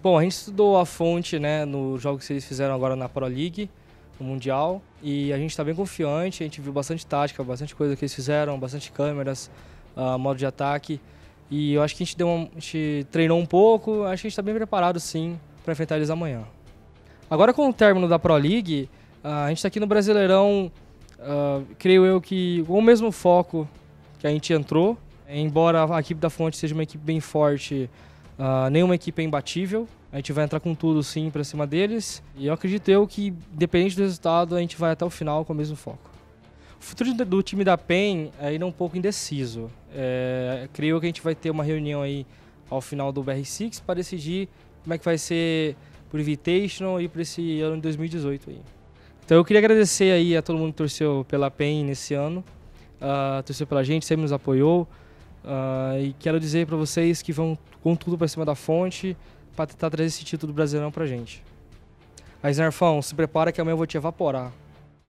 Bom, a gente estudou a fonte né, no jogo que vocês fizeram agora na Pro League, no Mundial, e a gente está bem confiante, a gente viu bastante tática, bastante coisa que eles fizeram, bastante câmeras, uh, modo de ataque, e eu acho que a gente, deu uma, a gente treinou um pouco, acho que a gente está bem preparado sim para enfrentar eles amanhã. Agora com o término da Pro League, uh, a gente está aqui no Brasileirão, uh, creio eu que com o mesmo foco que a gente entrou, embora a equipe da Fonte seja uma equipe bem forte, Uh, nenhuma equipe é imbatível. A gente vai entrar com tudo sim para cima deles. E eu acredito eu que, dependente do resultado, a gente vai até o final com o mesmo foco. O futuro do time da PEN é ainda é um pouco indeciso. É, creio que a gente vai ter uma reunião aí ao final do BR6 para decidir como é que vai ser por Invitational e para esse ano de 2018 aí. Então eu queria agradecer aí a todo mundo que torceu pela PEN nesse ano, uh, torceu pela gente, sempre nos apoiou. Uh, e quero dizer para vocês que vão com tudo para cima da fonte para tentar trazer esse título do Brasileirão para gente. Aí, Nerfão, se prepara que amanhã eu vou te evaporar.